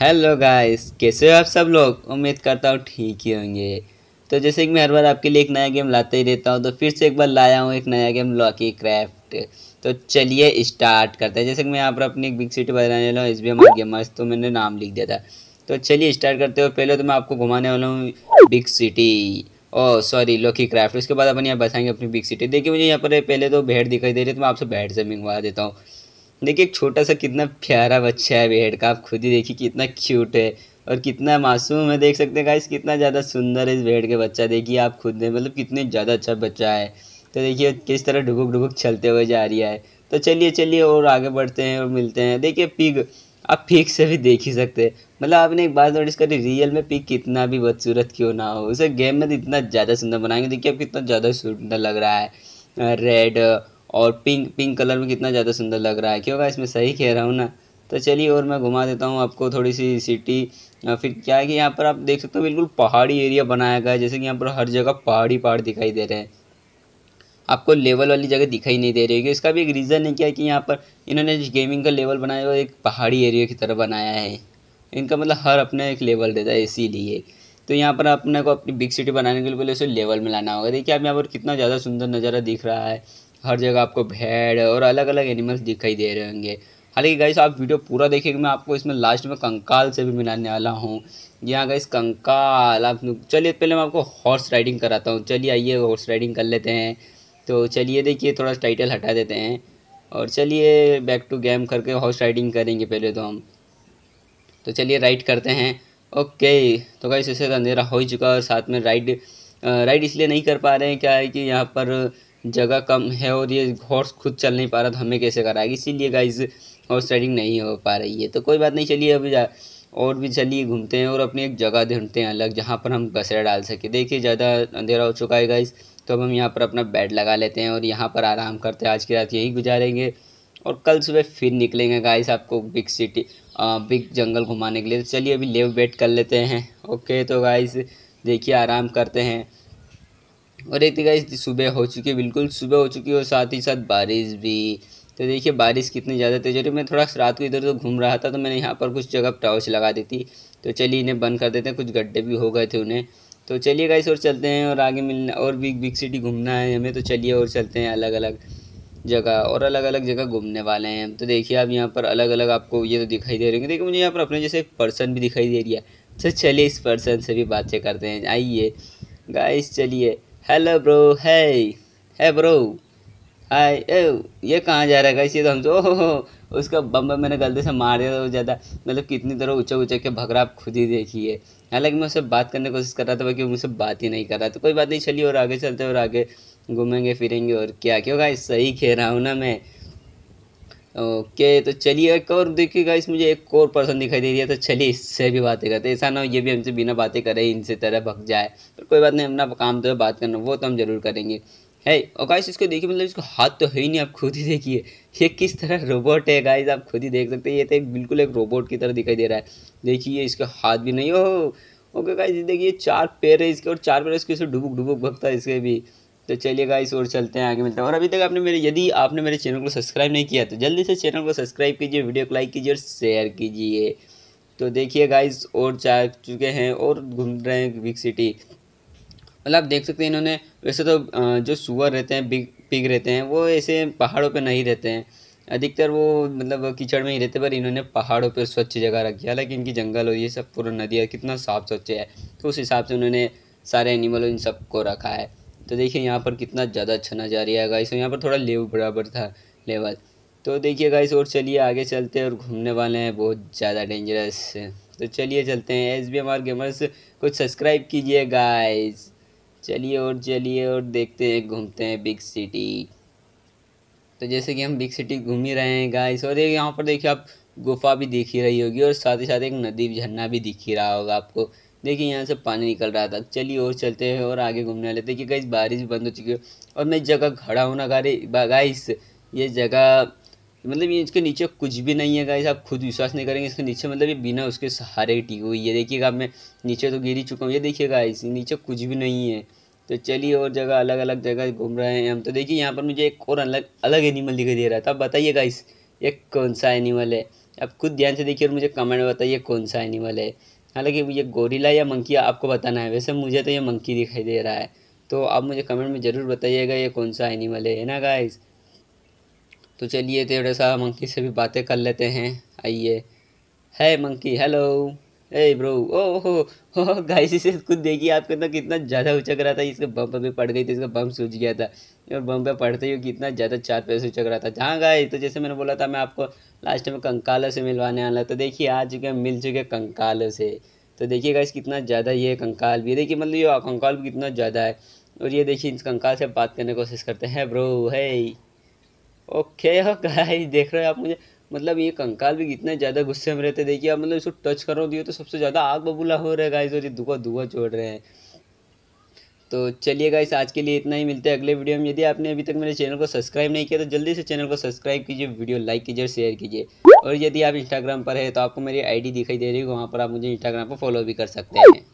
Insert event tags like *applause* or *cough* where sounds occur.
hello guys कैसे हो आप सब लोग उम्मीद करता हूँ ठीक ही होंगे तो जैसे कि मैं हर बार आपके लिए एक नया गेम लाते ही रहता हूँ तो फिर से एक बार लाया हूँ एक नया गेम लॉकी क्राफ्ट तो चलिए स्टार्ट करते हैं जैसे कि मैं यहाँ पर अपनी एक बिग सिटी बजाने वाला हूँ एस बी एम गेमर्स तो मैंने नाम लिख दिया था तो चलिए स्टार्ट करते हो पहले तो मैं आपको घुमाने वाला हूँ big city oh sorry Lokicraft उसके बाद अपन यहाँ बसाएंगे अपनी बिग सिटी देखिए मुझे यहाँ पर पहले तो भेड़ दिखाई दे रही है तो मैं आपसे भेड़ से मंगवा देता हूँ देखिए एक छोटा सा कितना प्यारा बच्चा है बेहड का आप खुद ही देखिए कितना क्यूट है और कितना मासूम है देख सकते हैं गाइस कितना ज़्यादा सुंदर है इस भेड़ के बच्चा देखिए आप खुद ने मतलब कितने ज़्यादा अच्छा बच्चा है तो देखिए किस तरह ढुकुक ढुकुक चलते हुए जा रही है तो चलिए चलिए और आगे बढ़ते हैं और मिलते हैं देखिए पिग आप पिग से भी देख ही सकते हैं मतलब आपने एक बात नोटिस करी रियल में पिग कितना भी बदसूरत क्यों ना हो उसे गेम में इतना ज़्यादा सुंदर बनाएंगे देखिए अब कितना ज़्यादा सुंदर लग रहा है रेड और पिंक पिंक कलर में कितना ज़्यादा सुंदर लग रहा है क्यों गाइस मैं सही कह रहा हूँ ना तो चलिए और मैं घुमा देता हूँ आपको थोड़ी सी सिटी फिर क्या है कि यहाँ पर आप देख सकते हो बिल्कुल पहाड़ी एरिया बनाया गया है जैसे कि यहाँ पर हर जगह पहाड़ी पहाड़ दिखाई दे रहे हैं आपको लेवल वाली जगह दिखाई नहीं दे रही है इसका भी एक रीज़न है क्या कि यहाँ पर इन्होंने गेमिंग का लेवल बनाया हुआ एक पहाड़ी एरिया की तरह बनाया है इनका मतलब हर अपने एक लेवल देता है इसीलिए तो यहाँ पर अपने को अपनी बिग सिटी बनाने के लिए पहले उसे लेवल में लाना होगा देखिए आप यहाँ पर कितना ज़्यादा सुंदर नज़ारा दिख रहा है हर जगह आपको भेड़ और अलग अलग एनिमल्स दिखाई दे रहे होंगे हालांकि गाइस आप वीडियो पूरा देखेंगे मैं आपको इसमें लास्ट में कंकाल से भी मिलाने वाला हूँ यहाँ गाइस कंकाल आप चलिए पहले मैं आपको हॉर्स राइडिंग कराता हूँ चलिए आइए हॉर्स राइडिंग कर लेते हैं तो चलिए देखिए थोड़ा टाइटल हटा देते हैं और चलिए बैक टू गेम करके हॉर्स राइडिंग करेंगे पहले तो हम तो चलिए राइड करते हैं ओके तो गाइस इसे तो अंधेरा हो ही चुका है और साथ में राइड राइड इसलिए नहीं कर पा रहे हैं क्या है कि यहाँ पर जगह कम है और ये हॉर्स खुद चल नहीं पा रहा तो हमें कैसे कराएगी इसीलिए गाइज हॉर्स राइडिंग नहीं हो पा रही है तो कोई बात नहीं चलिए अभी जा और भी चलिए घूमते हैं और अपनी एक जगह ढूंढते हैं अलग जहाँ पर हम बसेरा डाल सके देखिए ज़्यादा अंधेरा हो चुका है गाइज तो अब हम यहाँ पर अपना बेड लगा लेते हैं और यहाँ पर आराम करते हैं आज की रात यही गुजारेंगे और कल सुबह फिर निकलेंगे गाइस आपको बिग सिटी बिग जंगल घुमाने के लिए तो चलिए अभी लेव बेड कर लेते हैं ओके तो गाइस देखिए आराम करते हैं और एक देखा सुबह हो चुकी है बिल्कुल सुबह हो चुकी है और साथ ही साथ बारिश भी तो देखिए बारिश कितनी ज़्यादा तेज हो रही मैं थोड़ा रात को इधर उधर घूम रहा था तो मैंने यहाँ पर कुछ जगह टॉर्च लगा दी थी तो चलिए इन्हें बंद कर देते हैं कुछ गड्ढे भी हो गए थे उन्हें तो चलिए गाइस और चलते हैं और आगे मिलना और बिग बिग सिटी घूमना है हमें तो चलिए और चलते हैं अलग अलग जगह और अलग अलग जगह घूमने वाले हैं तो देखिए आप यहाँ पर अलग अलग आपको ये तो दिखाई दे रहे है देखिए मुझे यहाँ पर अपने जैसे एक पर्सन भी दिखाई दे रही है तो चलिए इस पर्सन से भी बातें करते हैं आइए गाइस चलिए हेलो ब्रो है है ब्रो हाय ए ये कहाँ जा रहा है गाइस ये तो हम तो ओहो *laughs* उसका बम मैंने गलती से मार दिया तो ज़्यादा मतलब कितनी तरह ऊँचा ऊँचा के भगरा आप खुद ही देखिए हालांकि मैं उससे बात करने की कोशिश कर रहा था बाकी मुझसे बात ही नहीं कर रहा तो कोई बात नहीं चलिए और आगे चलते और आगे घूमेंगे फिरेंगे और क्या क्यों गाइस सही खेल रहा हूँ ना मैं ओके तो चलिए एक और देखिएगा इस मुझे एक और पर्सन दिखाई दे रही है तो चलिए इससे भी बातें करते हैं ऐसा ना हो ये भी हमसे बिना बातें करे इनसे तरह भग जाए पर कोई बात नहीं अपना काम तो है बात करना वो तो हम जरूर करेंगे है और गाइस इसको देखिए मतलब इसको हाथ तो है ही नहीं आप खुद ही देखिए ये किस तरह रोबोट है गाइस आप खुद ही देख सकते हैं ये तो एक बिल्कुल एक रोबोट की तरह दिखाई दे रहा है देखिए इसका हाथ भी नहीं हो ओके गाइस देखिए चार पैर है इसके और चार पैर इसके डुबुक डुबुक भगता है इसके भी तो चलिए गाइस और चलते हैं आगे मिलते हैं और अभी तक आपने मेरे यदि आपने मेरे चैनल को सब्सक्राइब नहीं किया तो जल्दी से चैनल को सब्सक्राइब कीजिए वीडियो को लाइक कीजिए और शेयर कीजिए तो देखिए गाइस और जा चुके हैं और घूम रहे हैं बिग सिटी मतलब आप देख सकते हैं इन्होंने वैसे तो जो सुअर रहते हैं बिग पिग रहते हैं वो ऐसे पहाड़ों पर नहीं रहते हैं अधिकतर वो मतलब कीचड़ में ही रहते पर इन्होंने पहाड़ों पर स्वच्छ जगह रखी हालांकि इनकी जंगल और ये सब पूरा नदियाँ कितना साफ स्वच्छ है तो उस हिसाब से उन्होंने सारे एनिमल इन सब को रखा है तो देखिए यहाँ पर कितना ज़्यादा अच्छा नज़ारा है गाइस और यहाँ पर थोड़ा लेव बराबर था लेवल तो देखिए गाइस और चलिए आगे चलते हैं और घूमने वाले हैं बहुत ज़्यादा डेंजरस तो चलिए चलते हैं S B M R gamers कुछ सब्सक्राइब कीजिए गाइस चलिए और चलिए और देखते हैं घूमते हैं बिग सिटी तो जैसे कि हम बिग सिटी घूम ही रहे हैं गाइस और यहाँ पर देखिए आप गुफा भी दिख ही रही होगी और साथ ही साथ एक नदी झरना भी दिख ही रहा होगा आपको देखिए यहाँ से पानी निकल रहा था चलिए और चलते हैं और आगे घूमने वाले देखिए गाइस बारिश बंद हो चुकी है और मैं जगह खड़ा होना गारे गाइस ये जगह मतलब ये इसके नीचे कुछ भी नहीं है गाइस आप खुद विश्वास नहीं करेंगे इसके नीचे मतलब ये बिना उसके सहारे ही टिकी हुई है देखिएगा मैं नीचे तो गिर ही चुका हूँ ये देखिएगा इस नीचे कुछ भी नहीं है तो चलिए और जगह अलग अलग जगह घूम रहे हैं हम तो देखिए यहाँ पर मुझे एक और अलग अलग एनिमल दिखाई दे रहा था तो बताइए गाइस ये कौन सा एनिमल है आप खुद ध्यान से देखिए और मुझे कमेंट में बताइए कौन सा एनिमल है हालांकि ये गोरिला या मंकी आपको बताना है वैसे मुझे तो ये मंकी दिखाई दे रहा है तो आप मुझे कमेंट में ज़रूर बताइएगा ये कौन सा एनिमल है ना गाइस तो चलिए थोड़ा सा मंकी से भी बातें कर लेते हैं आइए है मंकी हेलो ए ब्रो ओ हो गाइस इसे खुद देखिए आपके तो कितना ज़्यादा उचक रहा था इसके बम भी पड़ गई थी इसका बम सूझ गया था और बम पे पड़ते ही कितना ज़्यादा चार पैसे उचक रहा था जहाँ गए तो जैसे मैंने बोला था मैं आपको लास्ट में कंकालों से मिलवाने आना तो देखिए आ चुके मिल चुके कंकालों से तो देखिए गाइस कितना ज़्यादा ये कंकाल भी देखिए मतलब ये कंकाल भी कितना ज़्यादा है और ये देखिए इस कंकाल से बात करने की कोशिश करते हैं ब्रो है ओके हो गाइस देख रहे हो आप मुझे मतलब ये कंकाल भी इतना ज़्यादा गुस्से में रहते देखिए आप मतलब इसको टच करो दिए तो सबसे ज़्यादा आग बबूला हो रहा है गाइस और ये धुआं धुआं छोड़ रहे हैं तो चलिए गाइस आज के लिए इतना ही मिलते हैं अगले वीडियो में यदि आपने अभी तक मेरे चैनल को सब्सक्राइब नहीं किया तो जल्दी से चैनल को सब्सक्राइब कीजिए वीडियो लाइक कीजिए शेयर कीजिए और यदि आप इंस्टाग्राम पर है तो आपको मेरी डी दिखाई दे रही है वहाँ पर आप मुझे इंस्टाग्राम पर फॉलो भी कर सकते हैं